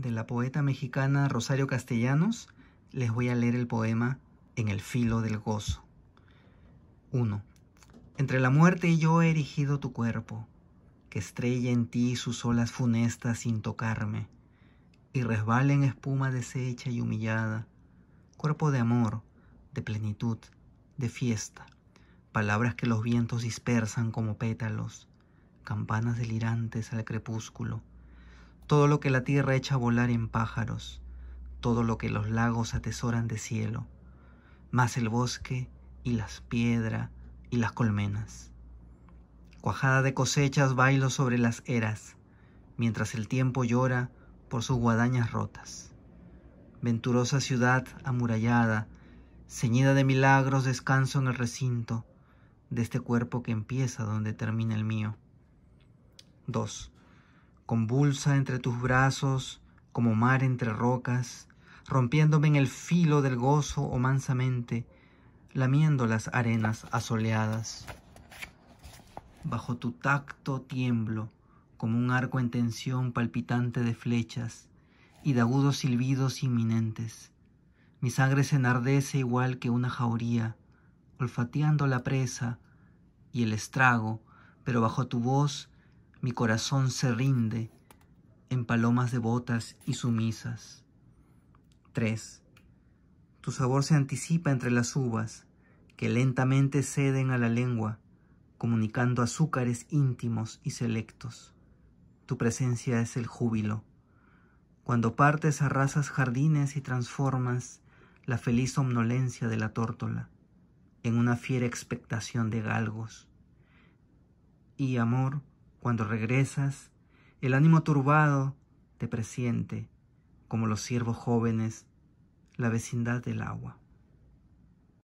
de la poeta mexicana Rosario Castellanos, les voy a leer el poema En el filo del gozo. 1. Entre la muerte y yo he erigido tu cuerpo, que estrella en ti sus olas funestas sin tocarme, y resbalen en espuma deshecha y humillada, cuerpo de amor, de plenitud, de fiesta, palabras que los vientos dispersan como pétalos, campanas delirantes al crepúsculo, todo lo que la tierra echa a volar en pájaros, todo lo que los lagos atesoran de cielo, más el bosque y las piedras y las colmenas. Cuajada de cosechas bailo sobre las eras, mientras el tiempo llora por sus guadañas rotas. Venturosa ciudad amurallada, ceñida de milagros, descanso en el recinto de este cuerpo que empieza donde termina el mío. 2 convulsa entre tus brazos, como mar entre rocas, rompiéndome en el filo del gozo o mansamente, lamiendo las arenas asoleadas. Bajo tu tacto tiemblo, como un arco en tensión palpitante de flechas y de agudos silbidos inminentes. Mi sangre se enardece igual que una jauría, olfateando la presa y el estrago, pero bajo tu voz mi corazón se rinde en palomas devotas y sumisas. 3. Tu sabor se anticipa entre las uvas, que lentamente ceden a la lengua, comunicando azúcares íntimos y selectos. Tu presencia es el júbilo. Cuando partes arrasas jardines y transformas la feliz somnolencia de la tórtola en una fiera expectación de galgos. Y amor, cuando regresas, el ánimo turbado te presiente, como los ciervos jóvenes, la vecindad del agua.